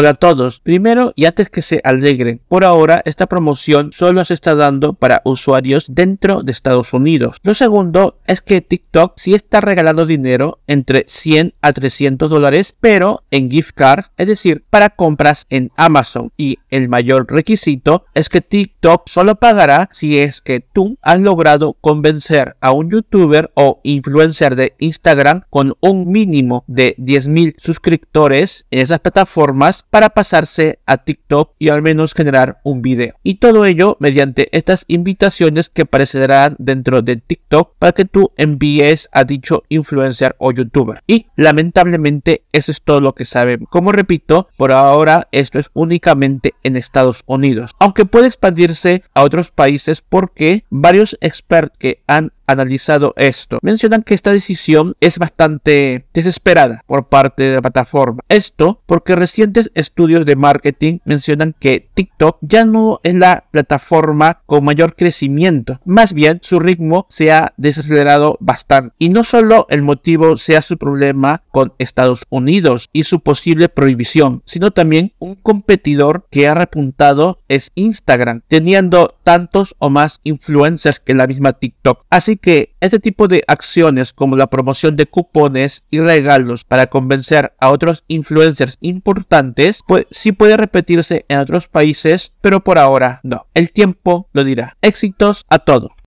Hola a todos. Primero y antes que se alegren, por ahora esta promoción solo se está dando para usuarios dentro de Estados Unidos. Lo segundo es que TikTok sí está regalando dinero entre 100 a 300 dólares, pero en gift card, es decir, para compras en Amazon. Y el mayor requisito es que TikTok solo pagará si es que tú has logrado convencer a un youtuber o influencer de Instagram con un mínimo de 10.000 suscriptores en esas plataformas para pasarse a TikTok y al menos generar un video. Y todo ello mediante estas invitaciones que aparecerán dentro de TikTok para que tú envíes a dicho influencer o youtuber. Y lamentablemente eso es todo lo que saben Como repito, por ahora esto es únicamente en Estados Unidos, aunque puede expandirse a otros países porque varios expertos que han analizado esto mencionan que esta decisión es bastante desesperada por parte de la plataforma. Esto porque recientes estudios de marketing mencionan que TikTok ya no es la plataforma con mayor crecimiento. Más bien, su ritmo se ha desacelerado bastante. Y no solo el motivo sea su problema con Estados Unidos y su posible prohibición, sino también un competidor que ha repuntado es Instagram, teniendo tantos o más influencers que la misma TikTok. Así que este tipo de acciones como la promoción de cupones y regalos para convencer a otros influencers importantes pues sí puede repetirse en otros países, pero por ahora no. El tiempo lo dirá. Éxitos a todos.